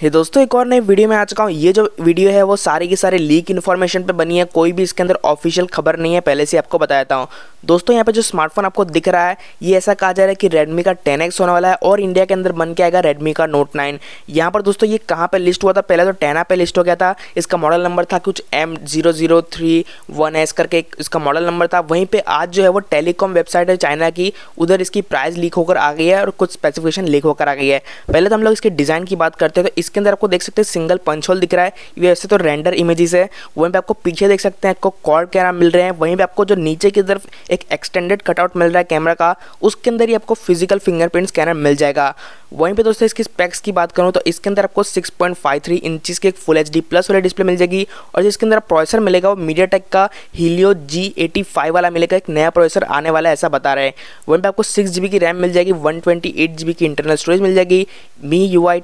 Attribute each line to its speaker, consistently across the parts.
Speaker 1: हे दोस्तों एक और नई वीडियो में आ चुका हूँ ये जो वीडियो है वो सारी की सारी लीक इन्फॉर्मेशन पे बनी है कोई भी इसके अंदर ऑफिशियल खबर नहीं है पहले से आपको बताया हूँ दोस्तों यहाँ पे जो स्मार्टफोन आपको दिख रहा है ये ऐसा कहा जा रहा है कि रेडमी का 10x होने वाला है और इंडिया के अंदर बन के आएगा रेडमी का नोट नाइन यहाँ पर दोस्तों ये कहाँ पर लिस्ट हुआ था पहले तो टेना पे लिस्ट हो गया था इसका मॉडल नंबर था कुछ M zero zero three one S करके इसका मॉडल नंबर था वहीं पर आज जो है वो टेलीकॉम वेबसाइट है चाइना की उधर इसकी प्राइस लीक होकर आ गई है और कुछ स्पेसिफिकेशन लीक होकर आ गई है पहले तो हम लोग इसके डिज़ाइन की बात करते हैं तो इसके अंदर आपको देख सकते हैं सिंगल पंच होल दिख रहा है वैसे तो रेंडर इमेजेस है वहीं पे आपको पीछे देख सकते हैं आपको कॉर्ड कैमरा मिल रहे हैं वहीं पे आपको जो नीचे की तरफ एक एक्सटेंडेड कटआउट मिल रहा है कैमरा का उसके अंदर ही आपको फिजिकल फिंगरप्रिंट स्कैनर मिल जाएगा वहीं पे दोस्तों इसकी स्पेक्स की बात करूँ तो इसके अंदर आपको 6.53 पॉइंट इंचज़ की एक फुल एच प्लस वाली डिस्प्ले मिल जाएगी और जिसके अंदर प्रोसेसर मिलेगा वो मीडिया का हीलियो जी वाला मिलेगा एक नया प्रोसेसर आने वाला है ऐसा बता रहे हैं वहीं पर आपको सिक्स की रैम मिल जाएगी वन की इंटरनल स्टोरेज मिल जाएगी मी यू आई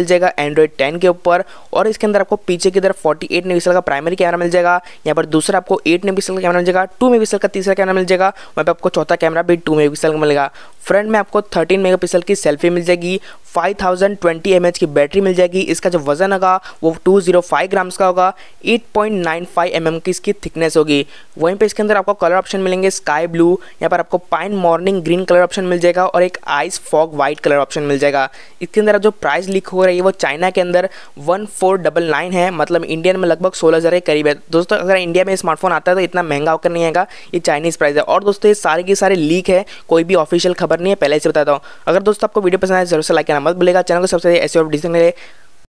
Speaker 1: मिल जाएगा जाएगा एंड्रॉइड टेन के ऊपर और इसके अंदर आपको पीछे की तरफ फोर्टी एट मेगा का प्राइमरी कैमरा मिल जाएगा यहाँ पर दूसरा आपको एट मेगा का कैमरा मिल जाएगा टू मेगा का तीसरा कैमरा मिल जाएगा वहाँ पर आपको चौथा कैमरा भी टू मेगा का मिलेगा फ्रंट में आपको 13 मेगापिक्सल की सेल्फी मिल जाएगी 5020 थाउजेंड की बैटरी मिल जाएगी इसका जो वजन होगा वो 205 ग्राम्स का होगा 8.95 mm की इसकी थिकनेस होगी वहीं पे इसके अंदर आपको कलर ऑप्शन मिलेंगे स्काई ब्लू यहाँ पर आपको pine morning green colour option मिल जाएगा और एक ice fog white colour option मिल जाएगा इसके अंदर जो प्राइस लिख हो रही है वो चाइना के अंदर वन है मतलब इंडियन में लगभग सोलह के करीब है दोस्तों अगर इंडिया में स्मार्टफोन आता है तो इतना महंगा होकर नहीं आएगा ये चाइनीज़ प्राइस है और दोस्तों ये सारे के सारे लीक है कोई भी ऑफिशियल खबर खबर नहीं है पहले से बताता हूँ अगर दोस्तों आपको वीडियो पसंद आए जरूर से लाइक करना मत भूलेगा चैनल को सबसे ऐसे और डिसीजन